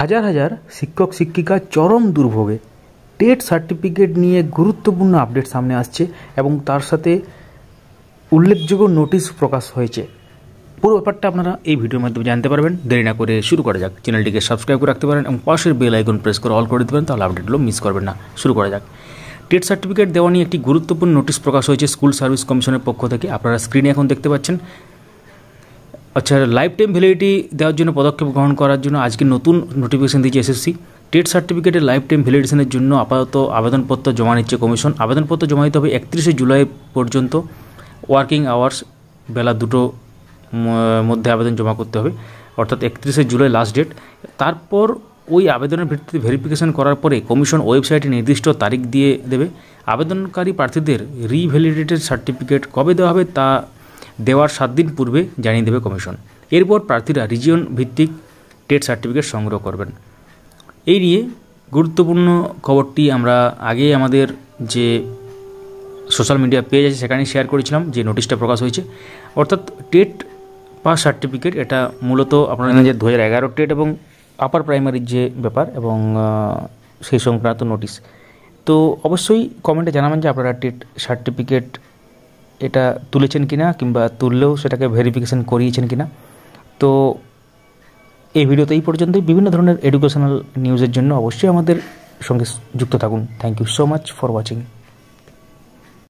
হাজার হাজার শিক্ষক শিক্ষিকা চরম দুর্ভোগে টেট সার্টিফিকেট নিয়ে গুরুত্বপূর্ণ আপডেট সামনে আসছে এবং তার সাথে উল্লেখযোগ্য নোটিশ প্রকাশ হয়েছে পুরো ব্যাপারটা আপনারা এই ভিডিওর মাধ্যমে জানতে পারবেন দেরি না করে শুরু করা যাক চ্যানেলটিকে সাবস্ক্রাইব করে রাখতে পারেন এবং পাশের বেল আইকন প্রেস করে অল করে পারেন তাহলে আপডেটগুলো মিস করবেন না শুরু করা যাক টেট সার্টিফিকেট দেওয়া নিয়ে একটি গুরুত্বপূর্ণ নোটিশ প্রকাশ হয়েছে স্কুল সার্ভিস কমিশনের পক্ষ থেকে আপনারা স্ক্রিনে এখন দেখতে পাচ্ছেন আচ্ছা লাইফ টাইম ভ্যালিডিটি দেওয়ার জন্য পদক্ষেপ গ্রহণ করার জন্য আজকে নতুন নোটিফিকেশন দিয়েছে এসএসসি টেট সার্টিফিকেটের লাইফ টাইম ভ্যালিডেশনের জন্য আপাতত আবেদনপত্র জমা নিচ্ছে কমিশন আবেদনপত্র জমা দিতে হবে একত্রিশে জুলাই পর্যন্ত ওয়ার্কিং আওয়ার্স বেলা দুটো মধ্যে আবেদন জমা করতে হবে অর্থাৎ একত্রিশে জুলাই লাস্ট ডেট তারপর ওই আবেদনের ভিত্তিতে ভেরিফিকেশন করার পরে কমিশন ওয়েবসাইটে নির্দিষ্ট তারিখ দিয়ে দেবে আবেদনকারী প্রার্থীদের রিভ্যালিডেটেড সার্টিফিকেট কবে দেওয়া হবে তা দেওয়ার সাত দিন পূর্বে জানিয়ে দেবে কমিশন এরপর প্রার্থীরা রিজিয়ন ভিত্তিক টেট সার্টিফিকেট সংগ্রহ করবেন এই নিয়ে গুরুত্বপূর্ণ খবরটি আমরা আগে আমাদের যে সোশ্যাল মিডিয়া পেজ আছে সেখানে শেয়ার করেছিলাম যে নোটিশটা প্রকাশ হয়েছে অর্থাৎ টেট পাস সার্টিফিকেট এটা মূলত আপনারা যে দু হাজার এগারো টেট এবং আপার প্রাইমারির যে ব্যাপার এবং সেই সংক্রান্ত নোটিশ তো অবশ্যই কমেন্টে জানাবেন যে আপনারা টেট সার্টিফিকেট এটা তুলেছেন কি না কিংবা তুললেও সেটাকে ভেরিফিকেশান করিয়েছেন কি না তো এই ভিডিওতে এই পর্যন্তই বিভিন্ন ধরনের এডুকেশনাল নিউজের জন্য অবশ্যই আমাদের সঙ্গে যুক্ত থাকুন thank you so much for watching